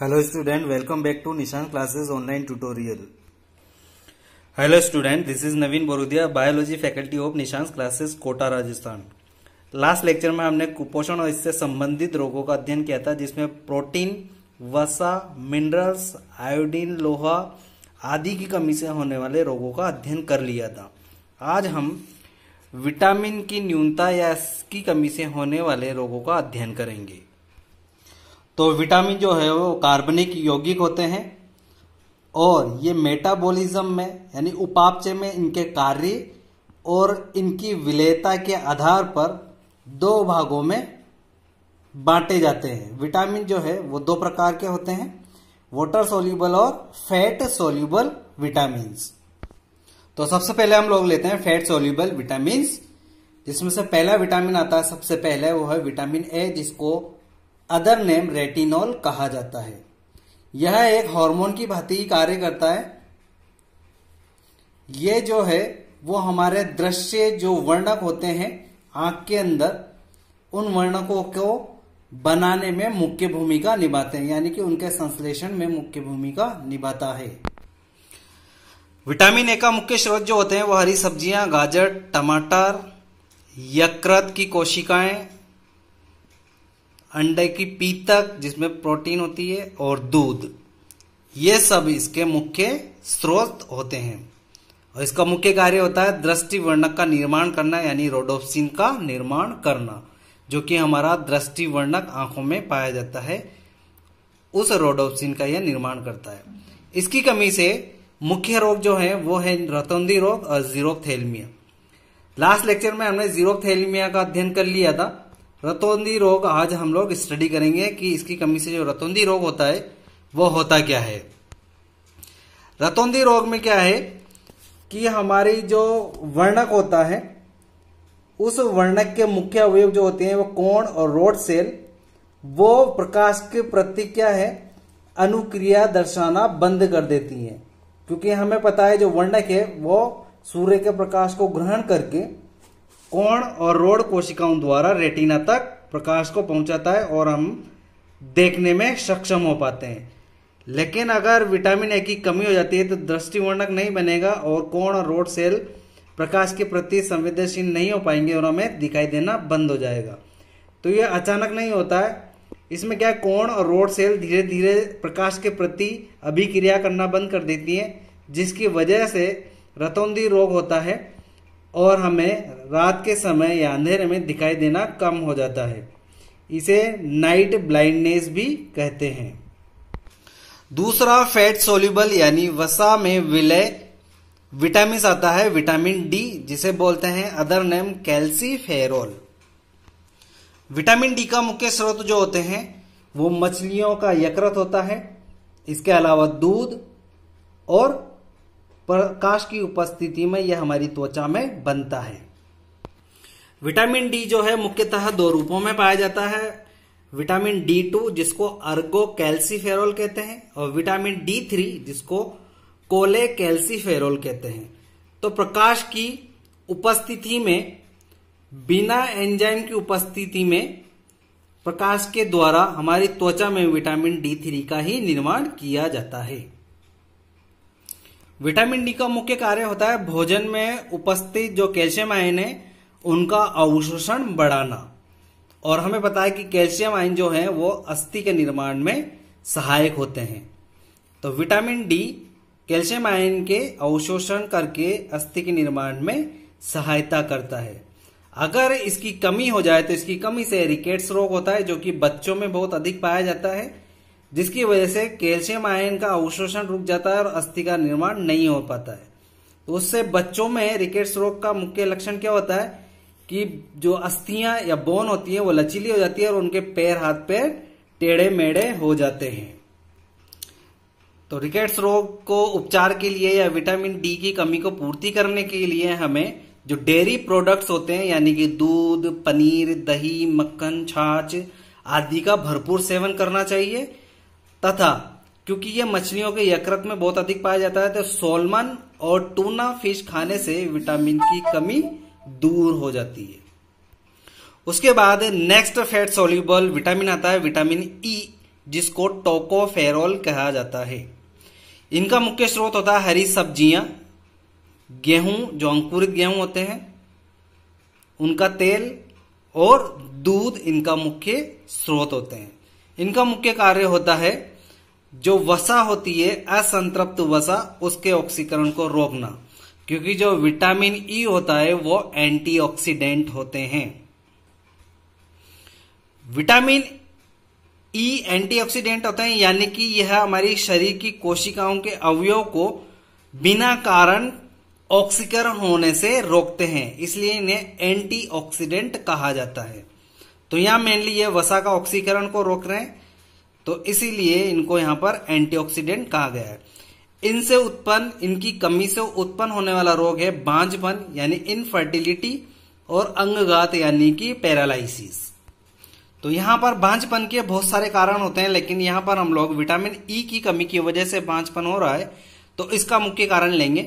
hello student welcome back to Nishan classes online tutorial hello student this is Naveen Barudiya biology faculty of Nishan classes Kota Rajasthan last lecture में हमने कुपोषण और इससे संबंधित रोगों का अध्ययन किया था जिसमें प्रोटीन वसा मिनरल्स आयोडीन लोहा आदि की कमी से होने वाले रोगों का अध्ययन कर लिया था आज हम विटामिन की न्यूनता या इसकी कमी से होने वाले रोगों का अध्ययन करेंगे तो विटामिन जो है वो कार्बनिक यौगिक होते हैं और ये मेटाबॉलिज्म में यानी उपापचय में इनके कार्य और इनकी विलेयता के आधार पर दो भागों में बांटे जाते हैं विटामिन जो है वो दो प्रकार के होते हैं वाटर सोल्यूबल और फैट सोल्यूबल विटामिन तो सबसे पहले हम लोग लेते हैं फैट सोल्यूबल विटामिन जिसमें से पहला विटामिन आता है सबसे पहले वो है विटामिन ए जिसको अदर नेम रेटिनॉल कहा जाता है यह एक हार्मोन की भांति कार्य करता है ये जो है वो हमारे दृश्य जो वर्णक होते हैं आंख के अंदर उन वर्णकों को बनाने में मुख्य भूमिका निभाते हैं यानी कि उनके संश्लेषण में मुख्य भूमिका निभाता है विटामिन ए का मुख्य स्रोत जो होते हैं वो हरी सब्जियां गाजर टमाटर यकृत की कोशिकाएं अंडे की पीतक जिसमें प्रोटीन होती है और दूध ये सब इसके मुख्य स्रोत होते हैं और इसका मुख्य कार्य होता है दृष्टि वर्णक का निर्माण करना यानी रोडोप्सिन का निर्माण करना जो कि हमारा दृष्टि वर्णक आंखों में पाया जाता है उस रोडोप्सिन का यह निर्माण करता है इसकी कमी से मुख्य रोग जो है वो है रतौंदी रोग और जीरोथेलमिया लास्ट लेक्चर में हमने जीरोथेलमिया का अध्ययन कर लिया था रतौंदी रोग आज हम लोग स्टडी करेंगे कि इसकी कमी से जो रतौंदी रोग होता है वो होता क्या है रतौंदी रोग में क्या है कि हमारी जो वर्णक होता है उस वर्णक के मुख्य अवयव जो होते हैं वो कोण और रोड सेल वो प्रकाश के प्रति क्या है अनुक्रिया दर्शाना बंद कर देती है क्योंकि हमें पता है जो वर्णक है वो सूर्य के प्रकाश को ग्रहण करके कोण और रोड कोशिकाओं द्वारा रेटिना तक प्रकाश को पहुंचाता है और हम देखने में सक्षम हो पाते हैं लेकिन अगर विटामिन ए की कमी हो जाती है तो दृष्टिवर्णक नहीं बनेगा और कोण और रोड सेल प्रकाश के प्रति संवेदनशील नहीं हो पाएंगे और हमें दिखाई देना बंद हो जाएगा तो यह अचानक नहीं होता है इसमें क्या कोण और रोड सेल धीरे धीरे प्रकाश के प्रति अभिक्रिया करना बंद कर देती है जिसकी वजह से रतौंदी रोग होता है और हमें रात के समय या अंधेरे में दिखाई देना कम हो जाता है इसे नाइट ब्लाइंडनेस भी कहते हैं दूसरा फैट सोल्यूबल यानी वसा में विलय विटामिन आता है विटामिन डी जिसे बोलते हैं other name calciferol vitamin D का मुख्य स्रोत जो होते हैं वो मछलियों का यकृत होता है इसके अलावा दूध और प्रकाश की उपस्थिति में यह हमारी त्वचा में बनता है विटामिन डी जो है मुख्यतः दो रूपों में पाया जाता है विटामिन डी टू जिसको अर्गो कैल्सीफेरोल कहते हैं और विटामिन डी थ्री जिसको कोले कैल्सीफेरोल कहते हैं तो प्रकाश की उपस्थिति में बिना एंजाइम की उपस्थिति में प्रकाश के द्वारा हमारी त्वचा में विटामिन डी थ्री का ही निर्माण किया जाता है विटामिन डी का मुख्य कार्य होता है भोजन में उपस्थित जो कैल्शियम आयन है उनका अवशोषण बढ़ाना और हमें पता है कि कैल्शियम आयन जो है वो अस्थि के निर्माण में सहायक होते हैं तो विटामिन डी कैल्शियम आयन के अवशोषण करके अस्थि के निर्माण में सहायता करता है अगर इसकी कमी हो जाए तो इसकी कमी से रिकेट्स रोग होता है जो कि बच्चों में बहुत अधिक पाया जाता है जिसकी वजह से कैल्शियम आयन का अवशोषण रुक जाता है और अस्थि का निर्माण नहीं हो पाता है तो उससे बच्चों में रिकेट्स रोग का मुख्य लक्षण क्या होता है कि जो अस्थियां या बोन होती है वो लचीली हो जाती है और उनके पैर हाथ पैर टेढ़े मेढ़े हो जाते हैं तो रिकेट्स रोग को उपचार के लिए या विटामिन डी की कमी को पूर्ति करने के लिए हमें जो डेयरी प्रोडक्ट्स होते हैं यानी कि दूध पनीर दही मक्खन छाछ आदि का भरपूर सेवन करना चाहिए तथा क्योंकि ये मछलियों के यकृत में बहुत अधिक पाया जाता है तो सोलमन और टूना फिश खाने से विटामिन की कमी दूर हो जाती है उसके बाद नेक्स्ट फैट सोल्यूबल विटामिन आता है विटामिन ई e, जिसको टोकोफेरोल कहा जाता है इनका मुख्य स्रोत होता है हरी सब्जियां गेहूं जो अंकुरित गेहूं होते हैं उनका तेल और दूध इनका मुख्य स्रोत होते हैं इनका मुख्य कार्य होता है जो वसा होती है असंतृप्त वसा उसके ऑक्सीकरण को रोकना क्योंकि जो विटामिन ई e होता है वो एंटीऑक्सीडेंट होते हैं विटामिन ई e एंटीऑक्सीडेंट होते हैं यानी कि यह हमारी शरीर की कोशिकाओं के अवयव को बिना कारण ऑक्सीकरण होने से रोकते हैं इसलिए इन्हें एंटीऑक्सीडेंट कहा जाता है तो यहां मेनली ये वसा का ऑक्सीकरण को रोक रहे हैं तो इसीलिए इनको यहां पर एंटीऑक्सीडेंट कहा गया है इनसे उत्पन्न इनकी कमी से उत्पन्न होने वाला रोग है बांझपन यानी इनफर्टिलिटी और अंगघात यानी कि पैरालाइसिस तो यहां पर बांझपन के बहुत सारे कारण होते हैं लेकिन यहां पर हम लोग विटामिन ई e की कमी की वजह से बांझपन हो रहा है तो इसका मुख्य कारण लेंगे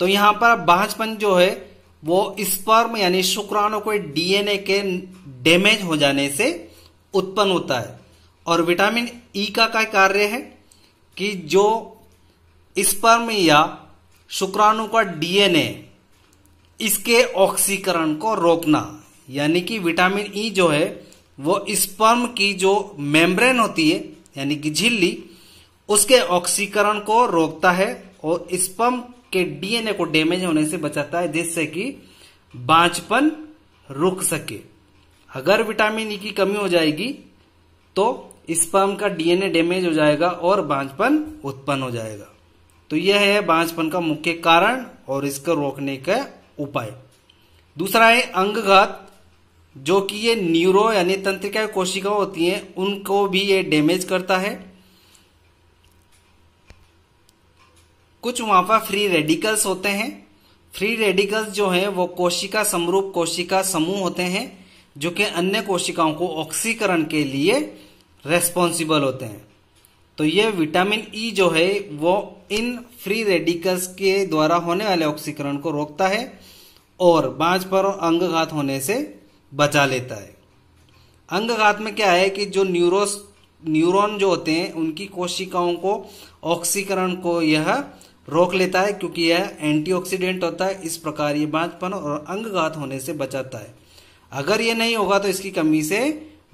तो यहां पर बांझपन जो है वो स्पर्म यानी शुक्राणु के डीएनए के डैमेज हो जाने से उत्पन्न होता है और विटामिन ई e का क्या कार्य है कि जो स्पर्म या शुक्राणु का डीएनए इसके ऑक्सीकरण को रोकना यानी कि विटामिन ई e जो है वो स्पर्म की जो मेम्ब्रेन होती है यानी कि झिल्ली उसके ऑक्सीकरण को रोकता है और स्पम के डीएनए को डैमेज होने से बचाता है जिससे कि बांझपन रुक सके अगर विटामिन ई e की कमी हो जाएगी तो स्पम का डीएनए डैमेज हो जाएगा और बांझपन उत्पन्न हो जाएगा तो यह है बांझपन का मुख्य कारण और इसको रोकने का उपाय दूसरा है अंगघात जो कि ये न्यूरो यानी तंत्रिका कोशिका होती हैं उनको भी ये डैमेज करता है कुछ वहां पर फ्री रेडिकल्स होते हैं फ्री रेडिकल्स जो है वो कोशिका समरूप कोशिका समूह होते हैं जो कि अन्य कोशिकाओं को ऑक्सीकरण के लिए रेस्पॉन्सिबल होते हैं तो ये विटामिन ई e जो है वो इन फ्री रेडिकल्स के द्वारा होने वाले ऑक्सीकरण को रोकता है और बांझ पर अंगघात होने से बचा लेता है अंगघात में क्या है कि जो न्यूरोस न्यूरॉन जो होते हैं उनकी कोशिकाओं को ऑक्सीकरण को यह रोक लेता है क्योंकि यह एंटीऑक्सीडेंट होता है इस प्रकार ये बांझपन और अंगघात होने से बचाता है अगर ये नहीं होगा तो इसकी कमी से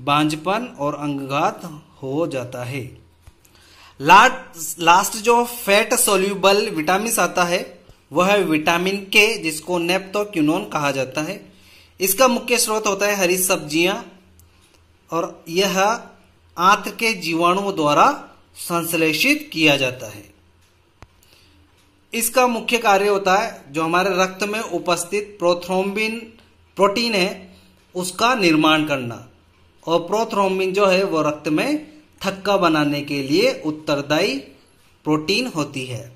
बांझपन और अंगघात हो जाता है लास्ट लास्ट जो फैट सोल्यूबल विटामिन आता है वह है विटामिन के जिसको क्यूनोन कहा जाता है इसका मुख्य स्रोत होता है हरी सब्जियां और यह आंत के जीवाणुओं द्वारा संश्लेषित किया जाता है इसका मुख्य कार्य होता है जो हमारे रक्त में उपस्थित प्रोथ्रोम्बिन प्रोटीन है उसका निर्माण करना और प्रोथ्रोम्बिन जो है वो रक्त में थक्का बनाने के लिए उत्तरदायी प्रोटीन होती है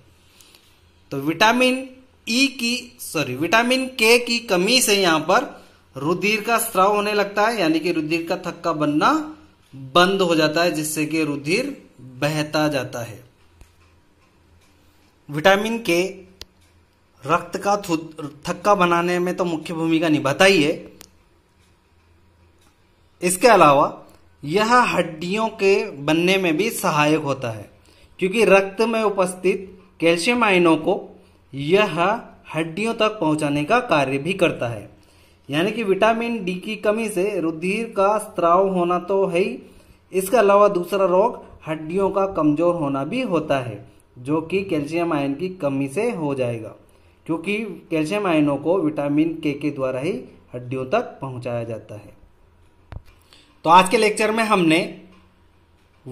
तो विटामिन ई e की सॉरी विटामिन के की कमी से यहां पर रुधिर का स्त्राव होने लगता है यानी कि रुधिर का थक्का बनना बंद हो जाता है जिससे कि रुधिर बहता जाता है विटामिन के रक्त का थक्का बनाने में तो मुख्य भूमिका निभाता ही है इसके अलावा यह हड्डियों के बनने में भी सहायक होता है क्योंकि रक्त में उपस्थित कैल्शियम आयनों को यह हड्डियों तक पहुंचाने का कार्य भी करता है यानी कि विटामिन डी की कमी से रुधिर का स्त्राव होना तो है ही इसके अलावा दूसरा रोग हड्डियों का कमजोर होना भी होता है जो कि कैल्शियम आयन की कमी से हो जाएगा क्योंकि कैल्शियम आयनों को विटामिन के के द्वारा ही हड्डियों तक पहुंचाया जाता है तो आज के लेक्चर में हमने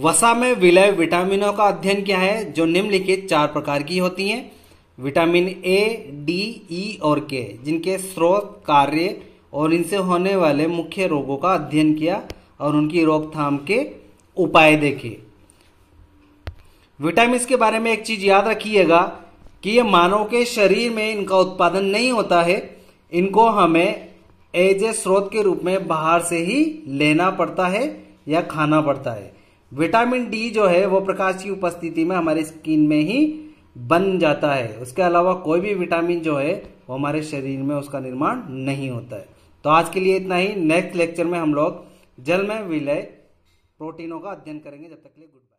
वसा में विलय विटामिनों का अध्ययन किया है जो निम्नलिखित चार प्रकार की होती हैं विटामिन ए डी ई और के जिनके स्रोत कार्य और इनसे होने वाले मुख्य रोगों का अध्ययन किया और उनकी रोकथाम के उपाय देखे विटामिन के बारे में एक चीज याद रखिएगा कि ये मानव के शरीर में इनका उत्पादन नहीं होता है इनको हमें एज ए स्रोत के रूप में बाहर से ही लेना पड़ता है या खाना पड़ता है विटामिन डी जो है वो प्रकाश की उपस्थिति में हमारे स्किन में ही बन जाता है उसके अलावा कोई भी विटामिन जो है वो हमारे शरीर में उसका निर्माण नहीं होता है तो आज के लिए इतना ही नेक्स्ट लेक्चर में हम लोग जल में विलय प्रोटीनों का अध्ययन करेंगे जब तक के लिए गुड